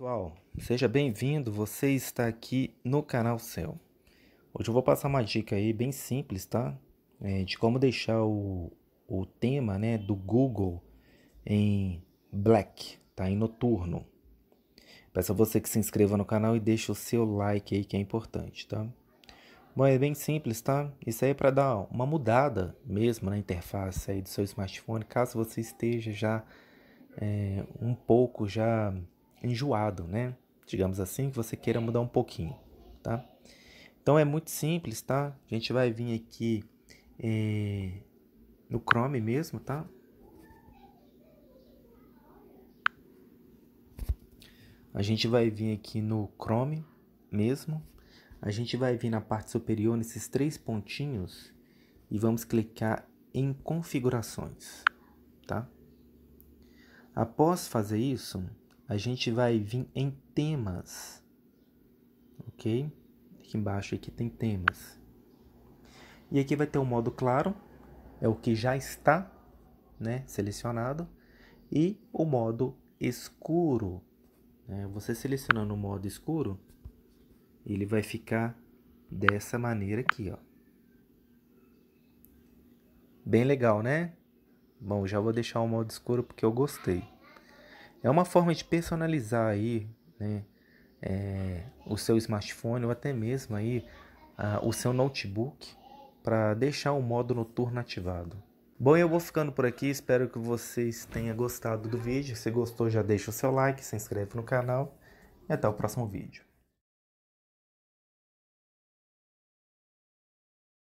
Pessoal, seja bem-vindo. Você está aqui no canal Céu. Hoje eu vou passar uma dica aí bem simples, tá? É, de como deixar o, o tema, né, do Google em black, tá? Em noturno. Peço a você que se inscreva no canal e deixe o seu like aí que é importante, tá? Bom, é bem simples, tá? Isso aí é para dar uma mudada mesmo na interface aí do seu smartphone, caso você esteja já é, um pouco já enjoado, né? Digamos assim, que você queira mudar um pouquinho, tá? Então é muito simples, tá? A gente vai vir aqui é, no Chrome mesmo, tá? A gente vai vir aqui no Chrome mesmo. A gente vai vir na parte superior nesses três pontinhos e vamos clicar em configurações, tá? Após fazer isso, a gente vai vir em temas, ok? Aqui embaixo aqui tem temas. E aqui vai ter o um modo claro, é o que já está né, selecionado, e o modo escuro. Né? Você selecionando o modo escuro, ele vai ficar dessa maneira aqui, ó. Bem legal, né? Bom, já vou deixar o modo escuro porque eu gostei. É uma forma de personalizar aí, né, é, o seu smartphone ou até mesmo aí a, o seu notebook para deixar o modo noturno ativado. Bom, eu vou ficando por aqui, espero que vocês tenham gostado do vídeo. Se gostou, já deixa o seu like, se inscreve no canal e até o próximo vídeo.